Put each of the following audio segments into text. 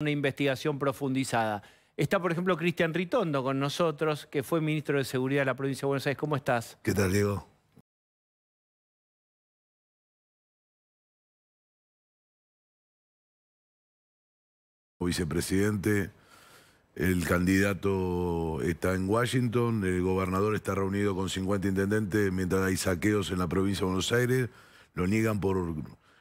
una investigación profundizada. Está, por ejemplo, Cristian Ritondo con nosotros, que fue ministro de Seguridad de la provincia de Buenos Aires. ¿Cómo estás? ¿Qué tal, Diego? Vicepresidente, el candidato está en Washington, el gobernador está reunido con 50 intendentes, mientras hay saqueos en la provincia de Buenos Aires, lo niegan por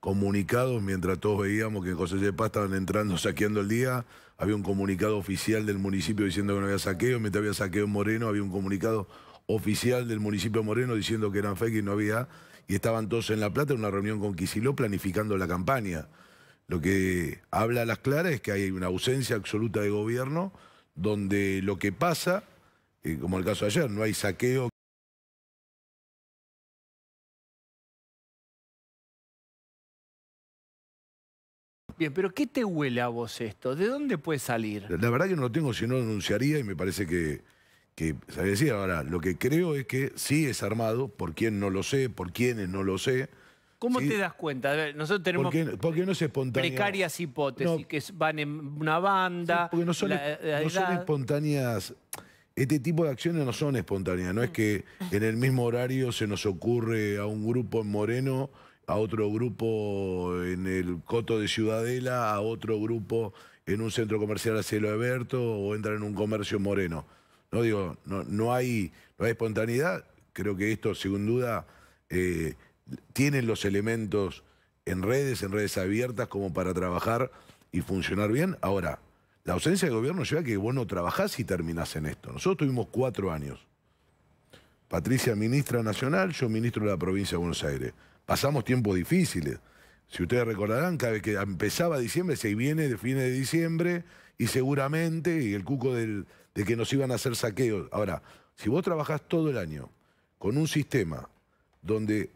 comunicados mientras todos veíamos que en José de Paz estaban entrando saqueando el día. Había un comunicado oficial del municipio diciendo que no había saqueo. Mientras había saqueo en Moreno, había un comunicado oficial del municipio Moreno diciendo que eran fake y no había. Y estaban todos en La Plata en una reunión con Quisiló planificando la campaña. Lo que habla a las claras es que hay una ausencia absoluta de gobierno donde lo que pasa, eh, como el caso de ayer, no hay saqueo. Bien, pero ¿qué te huele a vos esto? ¿De dónde puede salir? La verdad que no lo tengo, si no denunciaría y me parece que, que ¿sabes Ahora, lo que creo es que sí es armado, por quién no lo sé, por quiénes no lo sé. ¿Cómo te das cuenta? nosotros tenemos porque, no es precarias hipótesis que van en una banda. porque no son, no son espontáneas este tipo de acciones no son espontáneas, no es que en el mismo horario se nos ocurre a un grupo en Moreno a otro grupo en el Coto de Ciudadela, a otro grupo en un centro comercial a cielo abierto o entran en un comercio moreno. No digo, no, no, hay, no espontaneidad. Creo que esto, sin duda, eh, tienen los elementos en redes, en redes abiertas, como para trabajar y funcionar bien. Ahora, la ausencia de gobierno lleva a que vos no trabajás y terminás en esto. Nosotros tuvimos cuatro años. Patricia, ministra nacional, yo ministro de la provincia de Buenos Aires pasamos tiempos difíciles. Si ustedes recordarán, cada vez que empezaba diciembre, se viene de fines de diciembre y seguramente y el cuco de que nos iban a hacer saqueos. Ahora, si vos trabajás todo el año con un sistema donde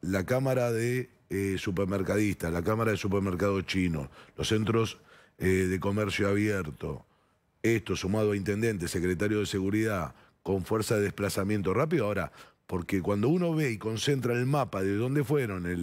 la cámara de eh, supermercadistas, la cámara de supermercados chinos, los centros eh, de comercio abierto, esto sumado a intendente, secretario de seguridad, con fuerza de desplazamiento rápido, ahora porque cuando uno ve y concentra el mapa de dónde fueron, el,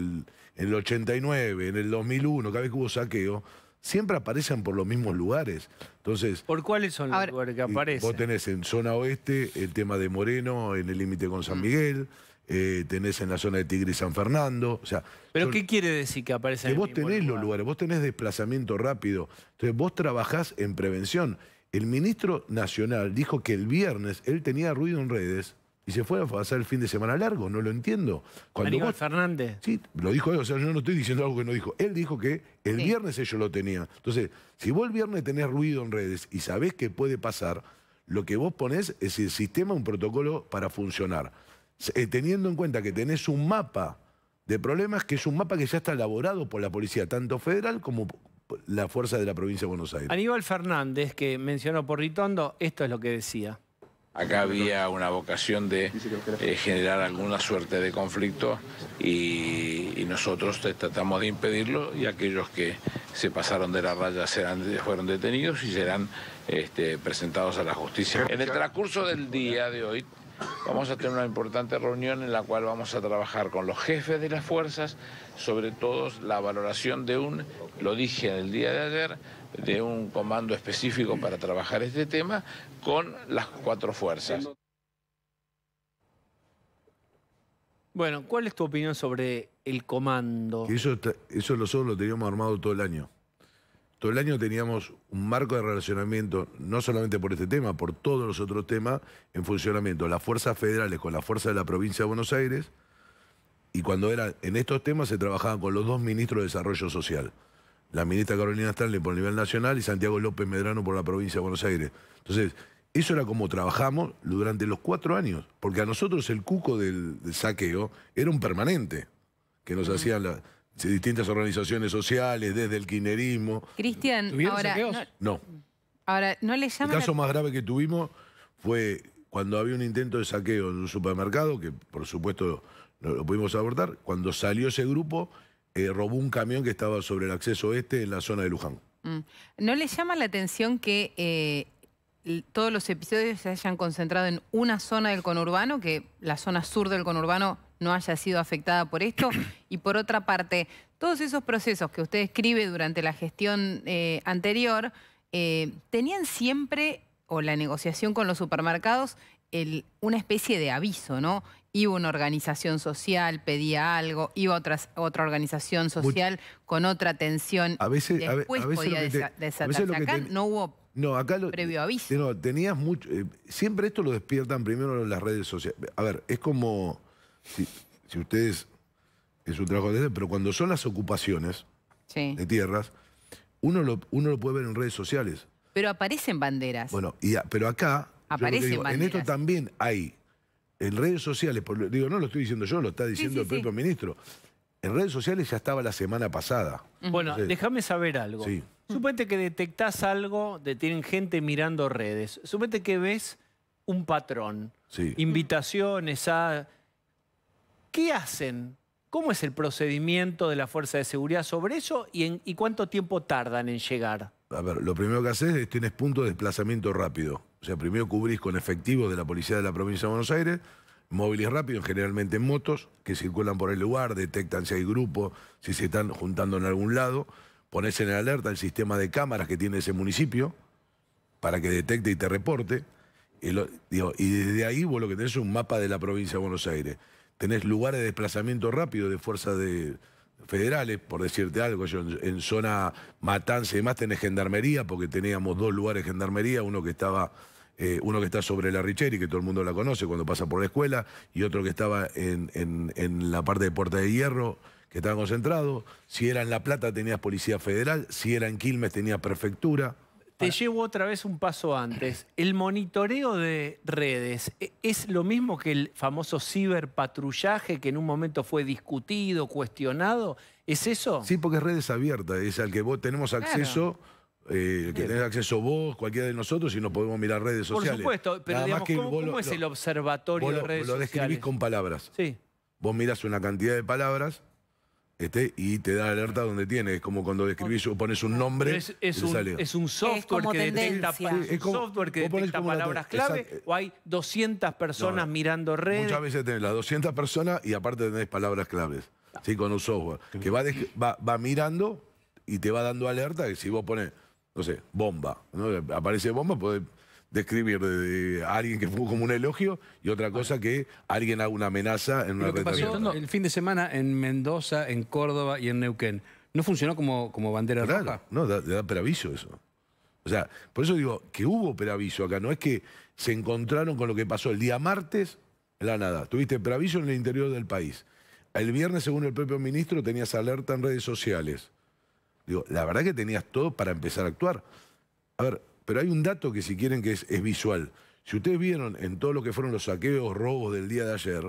en el 89, en el 2001, cada vez que hubo saqueo, siempre aparecen por los mismos lugares. Entonces, ¿Por cuáles son los lugares que aparecen? Vos tenés en zona oeste el tema de Moreno, en el límite con San mm. Miguel, eh, tenés en la zona de Tigre y San Fernando. O sea, ¿Pero qué quiere decir que aparecen? en el vos tenés los lugares, vos tenés desplazamiento rápido. Entonces vos trabajás en prevención. El ministro nacional dijo que el viernes él tenía ruido en redes y se fue a pasar el fin de semana largo, no lo entiendo. Aníbal Fernández. Sí, lo dijo él, o sea, yo no estoy diciendo algo que no dijo. Él dijo que el viernes ellos lo tenían. Entonces, si vos el viernes tenés ruido en redes y sabés qué puede pasar, lo que vos ponés es el sistema, un protocolo para funcionar. Eh, teniendo en cuenta que tenés un mapa de problemas, que es un mapa que ya está elaborado por la policía, tanto federal como la fuerza de la provincia de Buenos Aires. Aníbal Fernández, que mencionó por Ritondo, esto es lo que decía. Acá había una vocación de eh, generar alguna suerte de conflicto y, nosotros tratamos de impedirlo y aquellos que se pasaron de la raya serán, fueron detenidos y serán este, presentados a la justicia. En el transcurso del día de hoy vamos a tener una importante reunión en la cual vamos a trabajar con los jefes de las fuerzas, sobre todo la valoración de un, lo dije el día de ayer, de un comando específico para trabajar este tema con las cuatro fuerzas. Bueno, ¿cuál es tu opinión sobre el comando? Eso, eso nosotros lo teníamos armado todo el año todo el año teníamos un marco de relacionamiento, no solamente por este tema, por todos los otros temas, en funcionamiento. Las fuerzas federales con las fuerzas de la provincia de Buenos Aires, y cuando era en estos temas se trabajaban con los dos ministros de Desarrollo Social. La ministra Carolina Stanley por el nivel nacional y Santiago López Medrano por la provincia de Buenos Aires. Entonces, eso era como trabajamos durante los cuatro años, porque a nosotros el cuco del, del saqueo era un permanente que nos hacían la, distintas organizaciones sociales, desde el quinerismo... Cristian, ahora... No, Ahora, ¿no le llama El caso más grave que tuvimos fue cuando había un intento de saqueo en un supermercado, que por supuesto lo, pudimos abordar, cuando salió ese grupo, eh, robó un camión que estaba sobre el acceso este en la zona de Luján. Mm. ¿No le llama la atención que eh, todos los episodios se hayan concentrado en una zona del conurbano, que la zona sur del conurbano no haya sido afectada por esto. Y por otra parte, todos esos procesos que usted escribe durante la gestión eh, anterior, eh, tenían siempre, o la negociación con los supermercados, una especie de aviso, ¿no? Iba una organización social, pedía algo, iba otra, otra organización social con otra atención. A veces, después podía acá no hubo previo aviso. tenías mucho. Eh, siempre esto lo despiertan primero las redes sociales. A ver, es como si, ustedes, es un trabajo de pero cuando son las ocupaciones de tierras, uno lo, uno lo puede ver en redes sociales. Pero aparecen banderas. Bueno, pero acá, aparecen en esto también hay, en redes sociales, digo, no lo estoy diciendo yo, lo está diciendo el propio ministro, en redes sociales ya estaba la semana pasada. Bueno, déjame saber algo. Sí. que detectás algo, de, tienen gente mirando redes. Supete que ves un patrón. Invitaciones a ¿Qué hacen? ¿Cómo es el procedimiento de la Fuerza de Seguridad sobre eso y, cuánto tiempo tardan en llegar? A ver, lo primero que haces es tienes punto de desplazamiento rápido. O sea, primero cubrís con efectivos de la Policía de la Provincia de Buenos Aires, móviles rápidos, generalmente en motos, que circulan por el lugar, detectan si hay grupos, si se están juntando en algún lado, pones en alerta el sistema de cámaras que tiene ese municipio para que detecte y te reporte. Y, y desde ahí vos lo que tenés es un mapa de la provincia de Buenos Aires tenés lugares de desplazamiento rápido de fuerzas de, federales, por decirte algo, yo en, zona Matanza y demás tenés gendarmería, porque teníamos dos lugares de gendarmería, uno que estaba, eh, uno que está sobre la Richeri, que todo el mundo la conoce cuando pasa por la escuela, y otro que estaba en, en la parte de Puerta de Hierro, que estaba concentrado. Si era en La Plata tenías policía federal, si era en Quilmes tenías prefectura. Te llevo otra vez un paso antes. El monitoreo de redes ¿e-, es lo mismo que el famoso ciberpatrullaje que en un momento fue discutido, cuestionado. ¿Es eso? Sí, porque es redes abiertas, es al que vos tenemos acceso. Eh, que tenés acceso vos, cualquiera de nosotros, y nos podemos mirar redes sociales. Por supuesto, pero digamos, ¿cómo, es el observatorio de redes sociales? Lo describís con palabras. Sí. Vos mirás una cantidad de palabras este, y te da alerta donde tiene. Es como cuando describís o pones un nombre. Es, un, software que detecta, es palabras clave o hay 200 personas eh, mirando redes. Muchas veces tenés las 200 personas y aparte tenés palabras claves. Sí, con un software. Que va, mirando y te va dando alerta que si vos pones, no sé, bomba. Aparece bomba, podés describir a alguien que fue como un elogio y otra cosa que alguien haga una amenaza en una Lo que pasó el fin de semana en Mendoza, en Córdoba y en Neuquén, ¿no funcionó como, como bandera roja? No, da, da preaviso eso. O sea, por eso digo que hubo preaviso acá, no es que se encontraron con lo que pasó el día martes la nada. Tuviste preaviso en el interior del país. El viernes, según el propio ministro, tenías alerta en redes sociales. Digo, la verdad que tenías todo para empezar a actuar. A ver, pero hay un dato que si quieren que es, visual. Si ustedes vieron en todo lo que fueron los saqueos, robos del día de ayer,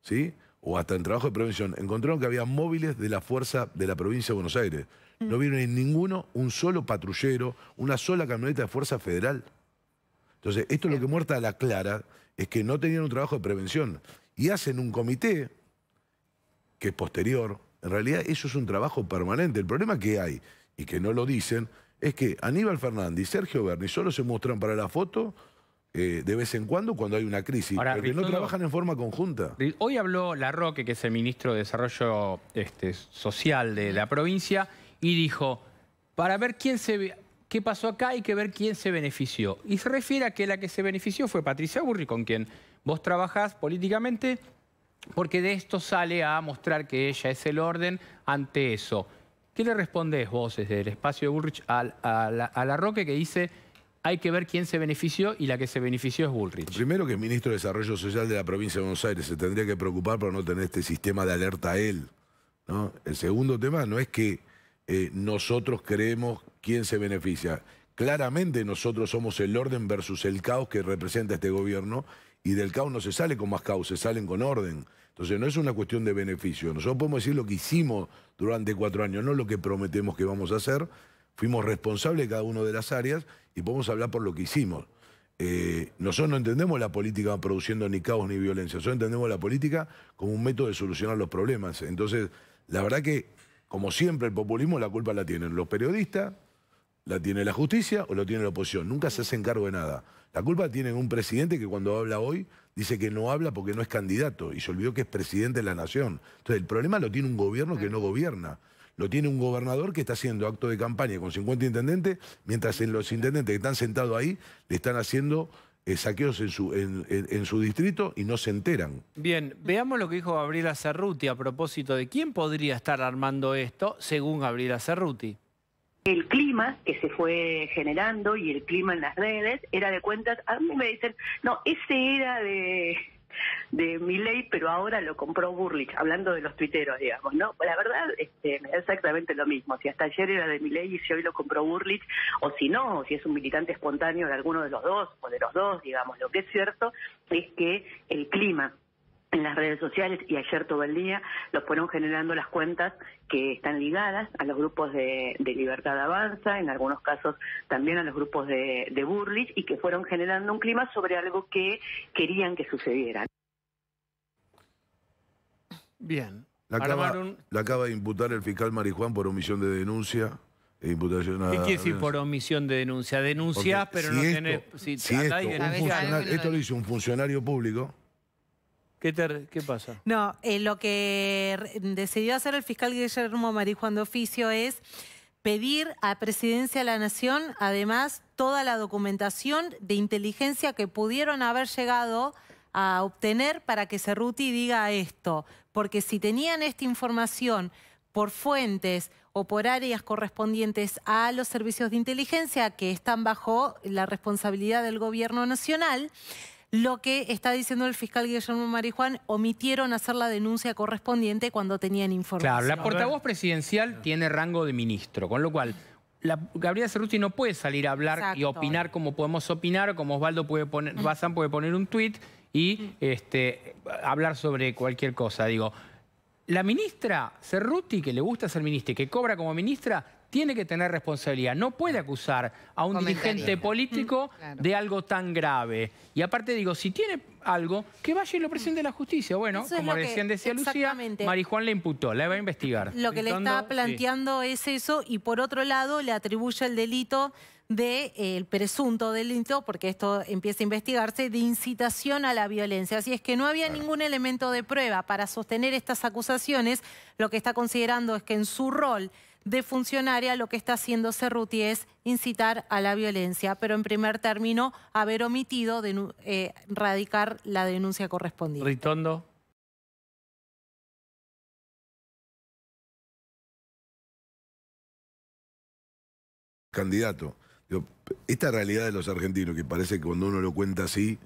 ¿sí? o hasta en trabajo de prevención, encontraron que había móviles de la fuerza de la provincia de Buenos Aires. Mm. No vieron en ninguno un solo patrullero, una sola camioneta de fuerza federal. Entonces, esto es lo que muerta a la clara, es que no tenían un trabajo de prevención. Y hacen un comité, que es posterior. En realidad, eso es un trabajo permanente. El problema que hay, y que no lo dicen, es que Aníbal Fernández y Sergio Berni solo se muestran para la foto eh, de vez en cuando cuando hay una crisis, pero porque no trabajan en forma conjunta. Hoy habló Larroque, que es el ministro de Desarrollo este, Social de la provincia, y dijo, para ver quién se qué pasó acá hay que ver quién se benefició. Y se refiere a que la que se benefició fue Patricia Burri, con quien vos trabajás políticamente, porque de esto sale a mostrar que ella es el orden ante eso. ¿Qué le respondés vos desde el espacio Bullrich a, a, la, Roque que dice hay que ver quién se benefició y la que se benefició es Bullrich. Primero que el ministro de Desarrollo Social de la provincia de Buenos Aires se tendría que preocupar por no tener este sistema de alerta a él. ¿no? El segundo tema no es que eh, nosotros creemos quién se beneficia. Claramente nosotros somos el orden versus el caos que representa este gobierno y del caos no se sale con más caos, se salen con orden. Entonces no es una cuestión de beneficio. Nosotros podemos decir lo que hicimos durante cuatro años, no lo que prometemos que vamos a hacer. Fuimos responsables de cada una de las áreas y podemos hablar por lo que hicimos. Eh, nosotros no entendemos la política produciendo ni caos ni violencia, nosotros entendemos la política como un método de solucionar los problemas. Entonces, la verdad que, como siempre, el populismo la culpa la tienen los periodistas, la tiene la justicia o lo tiene la oposición. Nunca se hace cargo de nada. La culpa tiene un presidente que cuando habla hoy dice que no habla porque no es candidato y se olvidó que es presidente de la nación. Entonces el problema lo tiene un gobierno que no gobierna. Lo tiene un gobernador que está haciendo acto de campaña con 50 intendentes, mientras en los intendentes que están sentados ahí le están haciendo eh, saqueos en su, en, en su distrito y no se enteran. Bien, veamos lo que dijo Gabriela Cerruti a propósito de quién podría estar armando esto, según Gabriela Cerruti el clima que se fue generando y el clima en las redes era de cuentas, a mí me dicen, no, ese era de de ley pero ahora lo compró Burlich, hablando de los tuiteros, digamos, ¿no? La verdad, este, me da exactamente lo mismo. Si hasta ayer era de ley y si hoy lo compró Burlich, o si no, si es un militante espontáneo de alguno de los dos, o de los dos, digamos, lo que es cierto es que el clima en las redes sociales y ayer todo el día los fueron generando las cuentas que están ligadas a los grupos de, Libertad Avanza, en algunos casos también a los grupos de, de Burlich y que fueron generando un clima sobre algo que querían que sucediera. Bien. La acaba, la acaba de imputar el fiscal Marijuán por omisión de denuncia. E imputación a... ¿Qué quiere decir por omisión de denuncia? denuncias pero no tiene... esto lo hizo un funcionario público ¿Qué, pasa? No, eh, lo que decidió hacer el fiscal Guillermo Marijuán de oficio es pedir a Presidencia de la Nación, además, toda la documentación de inteligencia que pudieron haber llegado a obtener para que Cerruti diga esto. Porque si tenían esta información por fuentes o por áreas correspondientes a los servicios de inteligencia que están bajo la responsabilidad del Gobierno Nacional, lo que está diciendo el fiscal Guillermo Marijuán, omitieron hacer la denuncia correspondiente cuando tenían información. Claro, la portavoz presidencial tiene rango de ministro, con lo cual Gabriela Cerruti no puede salir a hablar y opinar como podemos opinar, como Osvaldo puede poner, mm. Bazán puede poner un tuit y mm. este, hablar sobre cualquier cosa. Digo, la ministra Cerruti, que le gusta ser ministra y que cobra como ministra, tiene que tener responsabilidad. No puede acusar a un dirigente político mm, de algo tan grave. Y aparte digo, si tiene algo, que vaya y lo presente la justicia. Bueno, como recién decía Lucía, Marijuán le imputó, la va a investigar. Lo que le está planteando es eso y por otro lado le atribuye el delito del de, eh, el presunto delito, porque esto empieza a investigarse, de incitación a la violencia. Así es que no había ningún elemento de prueba para sostener estas acusaciones. Lo que está considerando es que en su rol de funcionaria, lo que está haciendo Cerruti es incitar a la violencia, pero en primer término haber omitido de, eh, radicar la denuncia correspondiente. Ritondo. Candidato, esta realidad de los argentinos que parece que cuando uno lo cuenta así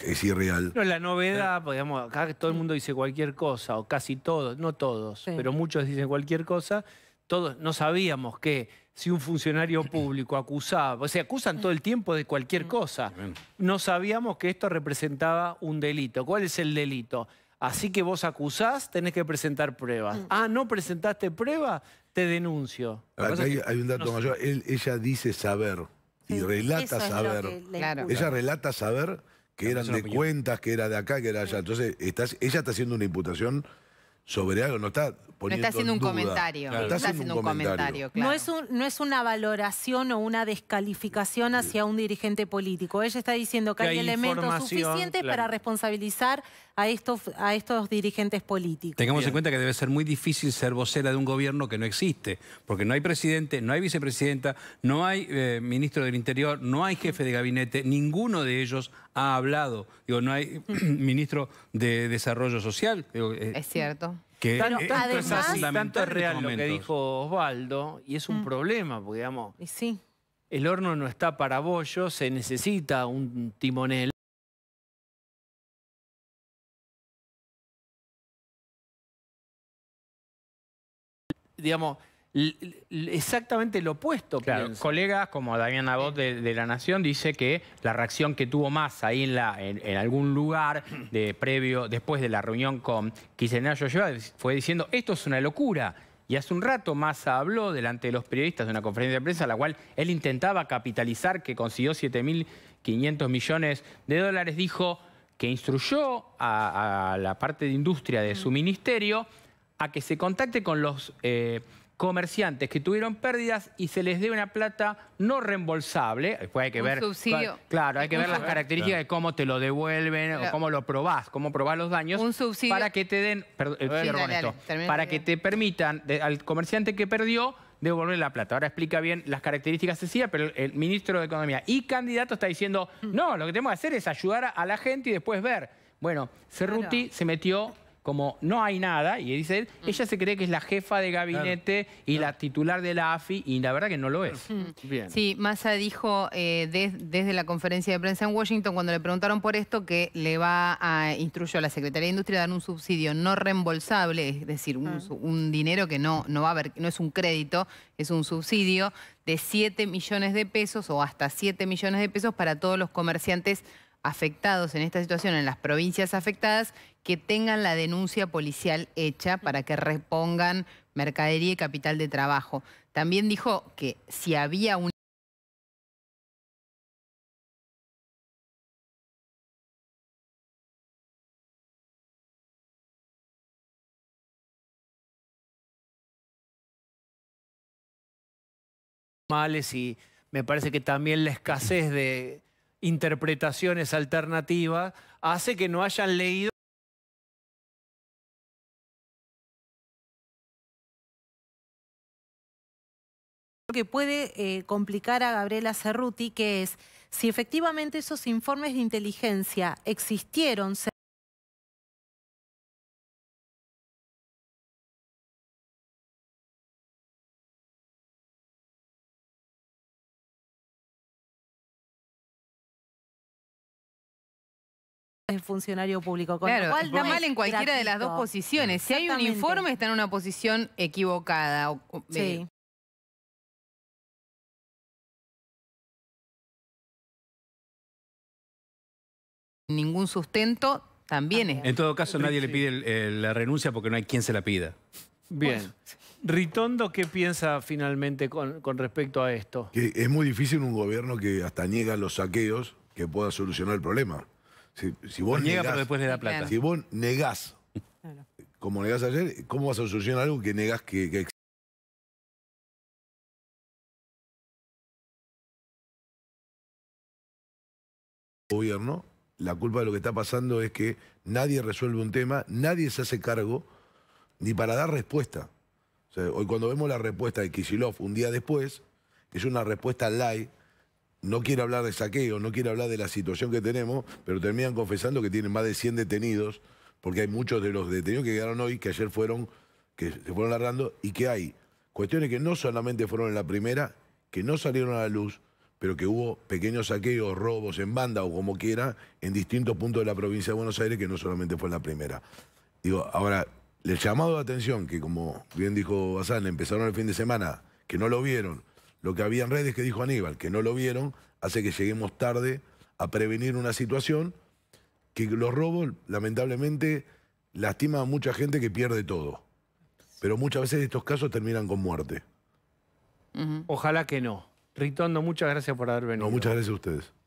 es irreal. Pero la novedad, digamos, acá todo el mundo dice cualquier cosa, o casi todos, no todos, pero muchos dicen cualquier cosa todos no sabíamos que si un funcionario público acusaba, o sea, acusan todo el tiempo de cualquier cosa, no sabíamos que esto representaba un delito. ¿Cuál es el delito? Así que vos acusás, tenés que presentar pruebas. Mm. Ah, no presentaste pruebas, te denuncio. hay, un dato mayor. ella dice saber y relata saber. Ella relata saber que eran de cuentas, que era de acá, que era allá. Entonces, ella está haciendo una imputación sobre algo, no está poniendo No está haciendo un comentario. No está, haciendo un comentario. no, es una valoración o una descalificación hacia un dirigente político. Ella está diciendo que, hay, elementos suficientes para responsabilizar a estos, a estos dirigentes políticos. Tengamos en cuenta que debe ser muy difícil ser vocera de un gobierno que no existe, porque no hay presidente, no hay vicepresidenta, no hay eh, ministro del Interior, no hay jefe de gabinete, ninguno de ellos ha hablado. Digo, no hay ministro de Desarrollo Social. Eh, es cierto. Que tanto, además, real lo que dijo Osvaldo, y es un mm. problema, porque digamos, y sí. el horno no está para bollos, se necesita un timonel. digamos, exactamente lo opuesto. Claro, colegas como Damián Abot de, La Nación dice que la reacción que tuvo Massa ahí en, algún lugar de previo, después de la reunión con Kirchner Yoyeva, fue diciendo, esto es una locura. Y hace un rato Massa habló delante de los periodistas de una conferencia de prensa, la cual él intentaba capitalizar, que consiguió 7.500 millones de dólares, dijo que instruyó a la parte de industria de su ministerio a que se contacte con los eh, comerciantes que tuvieron pérdidas y se les dé una plata no reembolsable. Después pues hay que un ver... Subsidio. Claro, hay que ver las características de cómo te lo devuelven o cómo lo probás, cómo probás los daños. Un subsidio. Para que te den... Perdón, eh, para que te permitan al comerciante que perdió devolver la plata. Ahora explica bien las características decía, pero el ministro de Economía y candidato está diciendo, mm. no, lo que tenemos que hacer es ayudar a la gente y después ver. Bueno, Cerruti se metió como no hay nada, y dice él, mm. ella se cree que es la jefa de gabinete y la titular de la AFI, y la verdad que no lo es. Mm. Sí, Massa dijo eh, desde la conferencia de prensa en Washington, cuando le preguntaron por esto, que le va a instruyó a la Secretaría de Industria a dar un subsidio no reembolsable, es decir, un, ah. dinero que no, no va a no es un crédito, es un subsidio de 7 millones de pesos o hasta 7 millones de pesos para todos los comerciantes afectados en esta situación, en las provincias afectadas, que tengan la denuncia policial hecha para que repongan mercadería y capital de trabajo. También dijo que si había un... males y me parece que también la escasez de, interpretaciones alternativas hace que no hayan leído lo que puede eh, complicar a Gabriela Cerruti, que es si efectivamente esos informes de inteligencia existieron. funcionario público. Con claro, mal en cualquiera de las dos posiciones. Si hay un informe, está en una posición equivocada. sí. Eh, ningún sustento, también es. En todo caso, nadie le pide la renuncia porque no hay quien se la pida. Bien. Ritondo, ¿qué piensa finalmente con, respecto a esto? es muy difícil un gobierno que hasta niega los saqueos que pueda solucionar el problema. Si, vos negás, después plata. Si vos como negás ayer, ¿cómo vas a solucionar algo que negás que, que existe? gobierno, la culpa de lo que está pasando es que nadie resuelve un tema, nadie se hace cargo ni para dar respuesta. hoy cuando vemos la respuesta de Kishilov un día después, que es una respuesta live no quiere hablar de saqueo, no quiere hablar de la situación que tenemos, pero terminan confesando que tienen más de 100 detenidos, porque hay muchos de los detenidos que quedaron hoy, que ayer fueron, que se fueron largando, y que hay cuestiones que no solamente fueron en la primera, que no salieron a la luz, pero que hubo pequeños saqueos, robos en banda o como quiera, en distintos puntos de la provincia de Buenos Aires, que no solamente fue en la primera. Digo, ahora, el llamado de atención, que como bien dijo Bazán, empezaron el fin de semana, que no lo vieron, lo que había en redes que dijo Aníbal, que no lo vieron, hace que lleguemos tarde a prevenir una situación que los robos, lamentablemente, lastima a mucha gente que pierde todo. Pero muchas veces estos casos terminan con muerte. Ojalá que no. Ritondo, muchas gracias por haber venido. muchas gracias a ustedes.